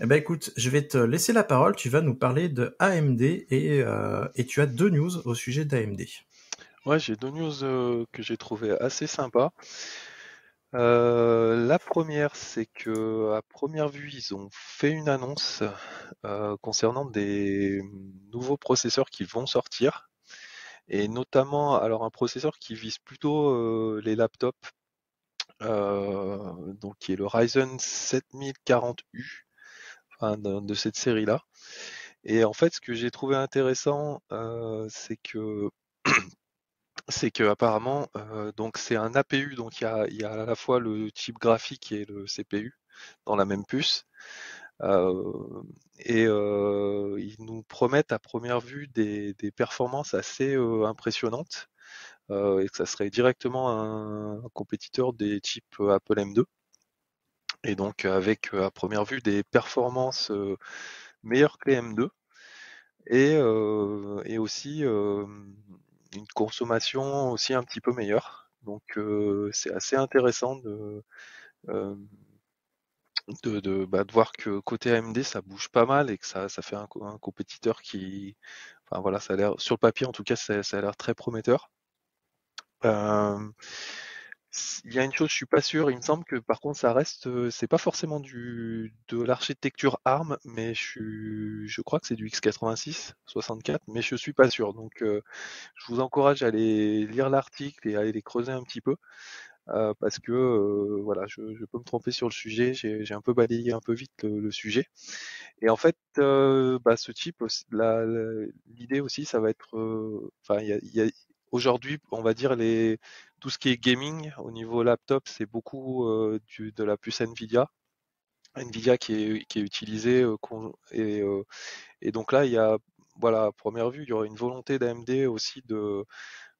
Eh ben, écoute, je vais te laisser la parole. Tu vas nous parler de AMD euh, et, tu as deux news au sujet d'AMD. Ouais, j'ai deux news euh, que j'ai trouvées assez sympas. Euh, la première, c'est que à première vue, ils ont fait une annonce concernant des nouveaux processeurs qui vont sortir, et notamment alors un processeur qui vise plutôt les laptops, donc qui est le Ryzen 7040U, de, cette série-là. Et en fait, ce que j'ai trouvé intéressant, euh, c'est que c'est que apparemment, euh, donc c'est un APU, donc il y a, y a, à la fois le chip graphique et le CPU dans la même puce. Euh, et ils nous promettent à première vue des, performances assez impressionnantes et que ça serait directement un, compétiteur des types Apple M2. Et donc euh, avec euh, à première vue des performances euh, meilleures que les M2 et, et aussi une consommation aussi un petit peu meilleure. Donc c'est assez intéressant de, de, bah, de, voir que côté AMD ça bouge pas mal et que ça, ça fait un, un compétiteur qui enfin voilà ça a l'air sur le papier en tout cas ça, a l'air très prometteur euh, il y a une chose, je suis pas sûr. Il me semble que par contre, ça reste, euh, c'est pas forcément du de l'architecture ARM, mais je je crois que c'est du x86 64, mais je suis pas sûr. Donc, euh, je vous encourage à aller lire l'article et à aller les creuser un petit peu. Euh, parce que voilà, je, peux me tromper sur le sujet, j'ai un peu balayé un peu vite le, sujet. Et en fait, bah, ce type, l'idée aussi, ça va être, enfin, il y a, Aujourd'hui, on va dire les tout ce qui est gaming au niveau laptop, c'est beaucoup euh, du, de la puce Nvidia. Nvidia qui est, qui est utilisée euh, euh, et, donc là il y a voilà à première vue il y aurait une volonté d'AMD aussi de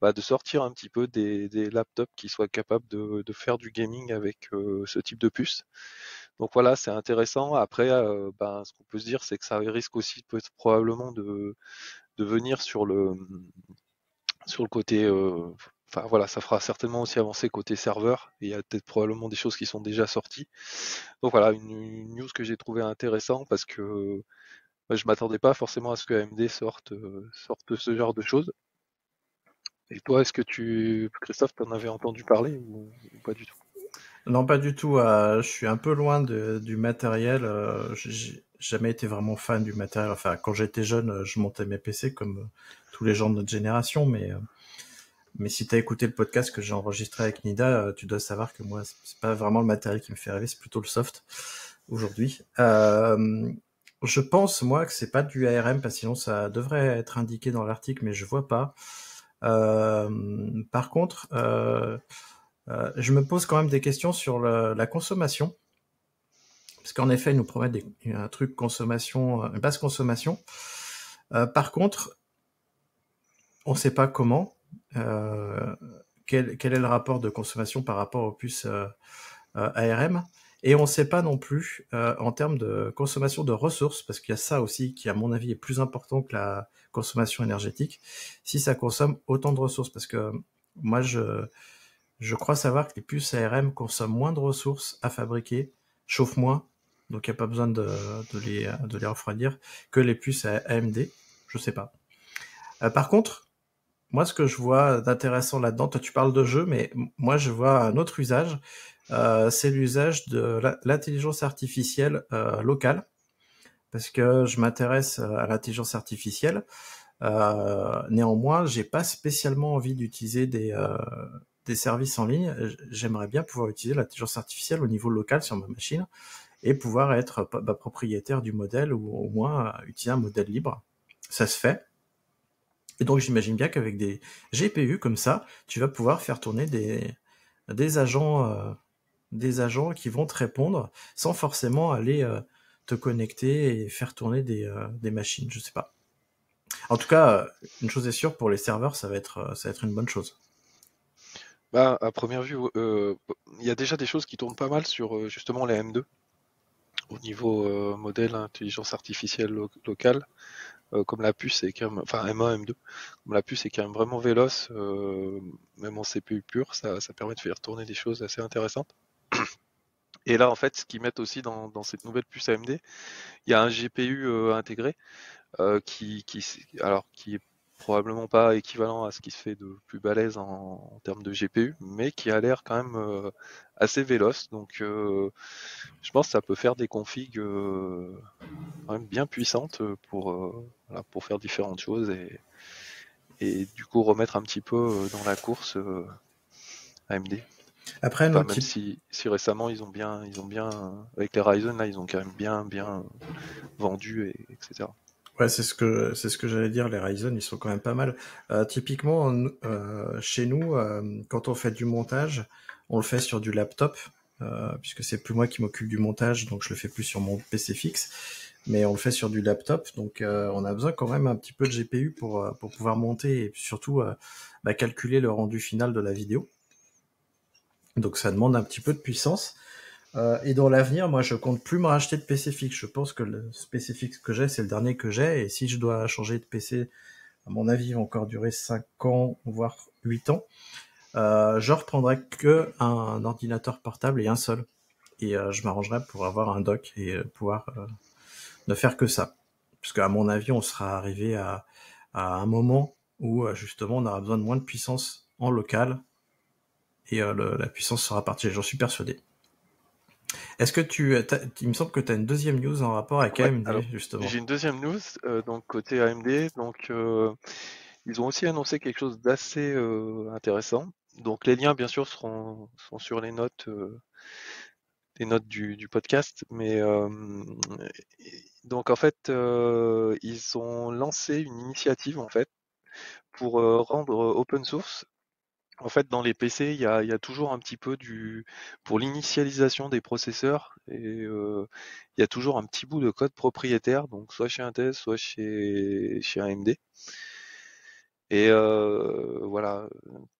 bah, de sortir un petit peu des, des laptops qui soient capables de, faire du gaming avec ce type de puce. Donc voilà, c'est intéressant. Après, ben, ce qu'on peut se dire, c'est que ça risque aussi peut probablement de, de venir sur le sur le côté. Euh, enfin voilà, ça fera certainement aussi avancer côté serveur. il y a peut-être probablement des choses qui sont déjà sorties. Donc voilà, une, news que j'ai trouvé intéressante parce que bah, je m'attendais pas forcément à ce que AMD sorte, euh, sorte ce genre de choses. Et toi, est-ce que tu, Christophe, t'en avais entendu parler ou, pas du tout Non, pas du tout. Euh, je suis un peu loin du matériel jamais été vraiment fan du matériel. Enfin, quand j'étais jeune, euh, je montais mes PC comme euh, tous les gens de notre génération, mais euh, mais si tu as écouté le podcast que j'ai enregistré avec Nida, tu dois savoir que moi, c'est pas vraiment le matériel qui me fait rêver, c'est plutôt le soft aujourd'hui. je pense moi que c'est pas du ARM parce que sinon ça devrait être indiqué dans l'article, mais je vois pas. par contre, je me pose quand même des questions sur la consommation parce qu'en effet, ils nous promettent euh, un truc consommation, euh, une basse consommation. Euh, par contre, on ne sait pas comment, quel, est le rapport de consommation par rapport aux puces ARM, et on ne sait pas non plus en termes de consommation de ressources, parce qu'il y a ça aussi qui, à mon avis, est plus important que la consommation énergétique, si ça consomme autant de ressources, parce que moi, je, je crois savoir que les puces ARM consomment moins de ressources à fabriquer, chauffent moins donc il n'y a pas besoin de, les, refroidir, que les puces AMD, je sais pas. Euh, par contre, moi ce que je vois d'intéressant là-dedans, toi tu parles de jeu, mais moi je vois un autre usage, euh, c'est l'usage de l'intelligence artificielle euh, locale, parce que je m'intéresse à l'intelligence artificielle. néanmoins, j'ai pas spécialement envie d'utiliser des services en ligne, j'aimerais bien pouvoir utiliser l'intelligence artificielle au niveau local sur ma machine et pouvoir être bah, propriétaire du modèle ou au moins euh, utiliser un modèle libre. Ça se fait. Et donc j'imagine bien qu'avec des GPU comme ça, tu vas pouvoir faire tourner des, agents, euh, des agents qui vont te répondre sans forcément aller euh, te connecter et faire tourner des, machines. Je sais pas. En tout cas, une chose est sûre, pour les serveurs, ça va être, ça être une bonne chose. Bah, à première vue, il y a déjà des choses qui tournent pas mal sur justement les M2 au niveau euh, modèle intelligence artificielle locale, euh, comme la puce est quand même, enfin M1, M2, comme la puce est quand même vraiment véloce, euh, même en CPU pur, ça, ça, permet de faire tourner des choses assez intéressantes. Et là, en fait, ce qu'ils mettent aussi dans, cette nouvelle puce AMD, il y a un GPU intégré qui, qui, alors, qui est probablement pas équivalent à ce qui se fait de plus balèze en, termes de GPU, mais qui a l'air quand même euh, assez véloce. Donc euh, je pense que ça peut faire des configs euh, quand même bien puissantes pour, pour faire différentes choses et, et du coup remettre un petit peu dans la course AMD. Après, même si, si, récemment ils ont bien, ils ont bien avec les Ryzen là, ils ont quand même bien, bien vendu et etc. Ouais, c'est ce que c'est ce que j'allais dire. Les Ryzen, ils sont quand même pas mal. Euh, typiquement, euh, chez nous, euh, quand on fait du montage, on le fait sur du laptop, euh, puisque c'est plus moi qui m'occupe du montage, donc je le fais plus sur mon PC fixe, mais on le fait sur du laptop, donc euh, on a besoin quand même un petit peu de GPU pour euh, pour pouvoir monter et surtout bah, calculer le rendu final de la vidéo. Donc ça demande un petit peu de puissance. Euh, et dans l'avenir, moi, je compte plus me racheter de PC fixe. Je pense que le PC fixe que j'ai, c'est le dernier que j'ai. Et si je dois changer de PC, à mon avis, il va encore durer 5 ans, voire 8 ans. Euh, je reprendrai que un ordinateur portable et un seul. Et euh, je m'arrangerai pour avoir un dock et euh, pouvoir ne faire que ça. Parce qu'à mon avis, on sera arrivé à, un moment où justement on aura besoin de moins de puissance en local et la puissance sera partie, j'en suis persuadé. Est-ce que tu. Il me semble que tu as une deuxième news en rapport avec AMD, justement. J'ai une deuxième news, euh, donc côté AMD. Donc, euh, ils ont aussi annoncé quelque chose d'assez euh, intéressant. Donc, les liens, bien sûr, sont sur les notes, notes du, du podcast. Mais donc, en fait, ils ont lancé une initiative, en fait, pour rendre open source en fait, dans les PC, il y a, toujours un petit peu du. Pour l'initialisation des processeurs, euh, il euh, y a toujours un petit bout de code propriétaire, donc soit chez Intel, soit chez, chez AMD. Et euh, voilà,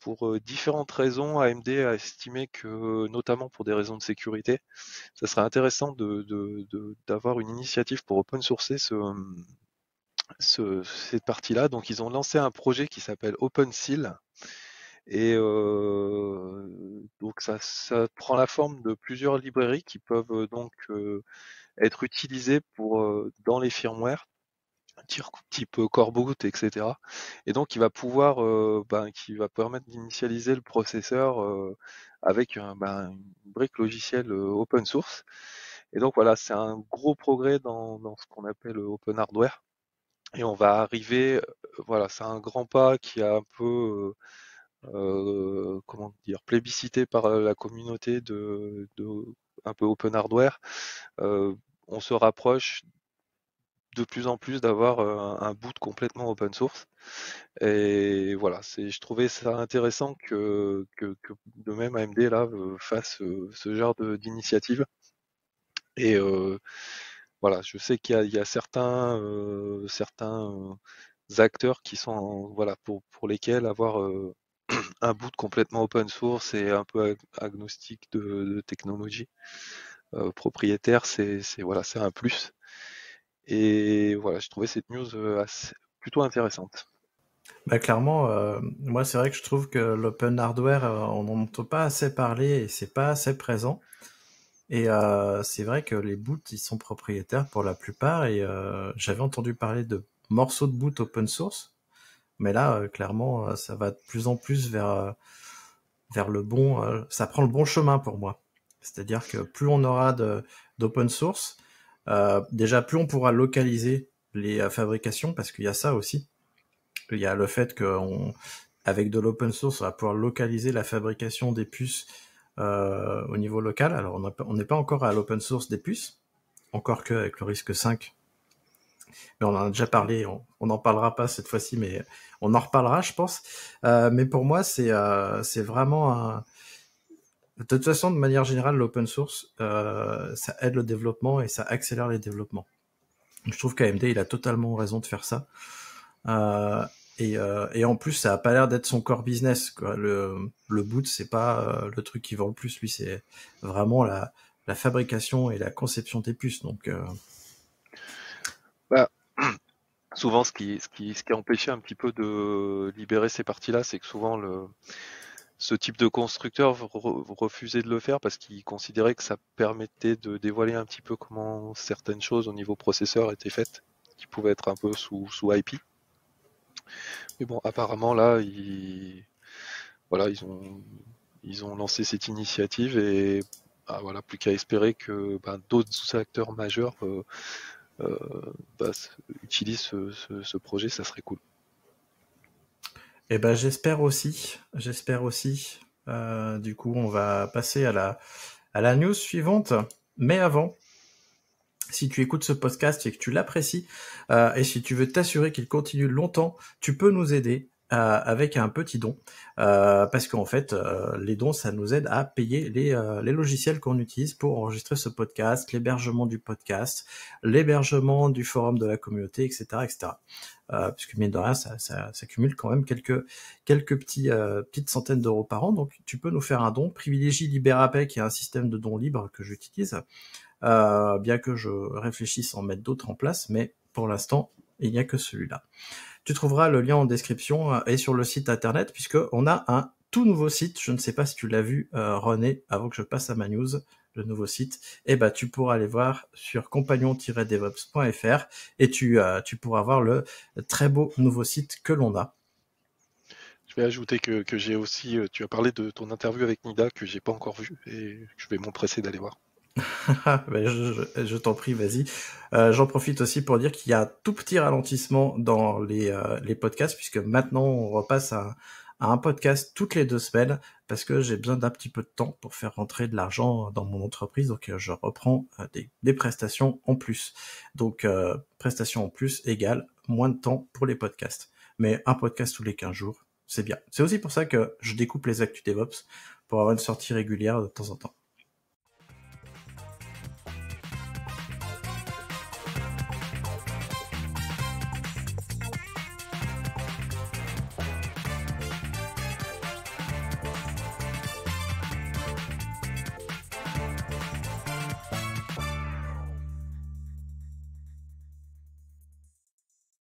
pour euh, différentes raisons, AMD a estimé que, notamment pour des raisons de sécurité, ça serait intéressant d'avoir une initiative pour open sourcer ce, ce, cette partie-là. Donc ils ont lancé un projet qui s'appelle OpenSeal et euh, donc ça, prend la forme de plusieurs librairies qui peuvent euh, donc euh, être utilisées pour dans les firmwares type boot etc. Et donc, il va pouvoir, ben, qui va permettre d'initialiser le processeur avec ben, une brique logicielle open source. Et donc, voilà, c'est un gros progrès dans, dans ce qu'on appelle open hardware. Et on va arriver, voilà, c'est un grand pas qui a un peu euh, comment dire, plébiscité par euh, la communauté de, un peu open hardware, euh, on se rapproche de plus en plus d'avoir un, boot complètement open source. Et voilà, c'est, je trouvais ça intéressant que, que, de même AMD là fasse ce genre d'initiative. Et voilà, je sais qu'il y, y a, certains, certains acteurs qui sont voilà pour, pour lesquels avoir un boot complètement open source et un peu agnostique de, technologie euh, propriétaire, c'est voilà, c'est un plus. Et voilà, j'ai trouvé cette news euh, plutôt intéressante. Bah clairement, euh, moi c'est vrai que je trouve que l'open hardware, on n'en entend pas assez parler et c'est pas assez présent. Et c'est vrai que les boots, ils sont propriétaires pour la plupart. Et j'avais entendu parler de morceaux de boot open source, mais là, euh, clairement, euh, ça va de plus en plus vers, euh, vers le bon. ça prend le bon chemin pour moi. C'est-à-dire que plus on aura d'open source, déjà plus on pourra localiser les fabrications, parce qu'il y a ça aussi. Il y a le fait qu'avec avec de l'open source, on va pouvoir localiser la fabrication des puces au niveau local. Alors on n'est pas encore à l'open source des puces, encore que avec le risque 5, mais on en a déjà parlé, on n'en parlera pas cette fois-ci, mais on en reparlera, je pense. Euh, mais pour moi, euh, c'est vraiment un... De toute façon, de manière générale, l'open source, euh, ça aide le développement et ça accélère les développements. Je trouve qu'AMD, il a totalement raison de faire ça. Et, en plus, ça n'a pas l'air d'être son core business. Le, le boot, c'est pas le truc qui vend le plus. Lui, c'est vraiment la, la fabrication et la conception des puces. Donc, bah. souvent, ce qui, ce, qui, ce a empêché un petit peu de libérer ces parties-là, c'est que souvent, le, ce type de constructeur refusait de le faire parce qu'il considérait que ça permettait de dévoiler un petit peu comment certaines choses au niveau processeur étaient faites, qui pouvaient être un peu sous, sous IP. Mais bon, apparemment là, ils, voilà, ils ont, ils ont lancé cette initiative et bah, voilà, plus qu'à espérer que bah, d'autres acteurs majeurs euh, euh, bah, utilise ce, projet, ça serait cool. Et eh ben j'espère aussi, j'espère aussi. Euh, du coup, on va passer à la, à la news suivante. Mais avant, si tu écoutes ce podcast et que tu l'apprécies, euh, et si tu veux t'assurer qu'il continue longtemps, tu peux nous aider euh, avec un petit don, euh, parce qu'en fait, euh, les dons, ça nous aide à payer les, logiciels qu'on utilise pour enregistrer ce podcast, l'hébergement du podcast, l'hébergement du forum de la communauté, etc., etc. puisque mine de rien, ça, ça, cumule quand même quelques quelques petites centaines d'euros par an. Donc, tu peux nous faire un don. Privilégie Liberapay, qui est un système de dons libres que j'utilise, bien que je réfléchisse à en mettre d'autres en place, mais pour l'instant, il n'y a que celui-là. Tu trouveras le lien en description euh, et sur le site internet, puisque on a un tout nouveau site. Je ne sais pas si tu l'as vu, euh, René, avant que je passe à ma news, le nouveau site. eh ben, tu pourras aller voir sur compagnon-devops.fr et euh, tu, pourras voir le très beau nouveau site que l'on a. Je vais ajouter que, que j'ai aussi, tu as parlé de ton interview avec Nida que j'ai pas encore vue et je vais m'empresser d'aller voir. Ben, je, je, t'en prie, vas-y. Euh, j'en profite aussi pour dire qu'il y a un tout petit ralentissement dans les, euh, les podcasts, puisque maintenant on repasse à, un podcast toutes les deux semaines, parce que j'ai besoin d'un petit peu de temps pour faire rentrer de l'argent dans mon entreprise, donc euh, je reprends des, prestations en plus. Donc prestations en plus égale moins de temps pour les podcasts. Mais un podcast tous les 15 jours, c'est bien. C'est aussi pour ça que je découpe les actus DevOps, pour avoir une sortie régulière de temps en temps.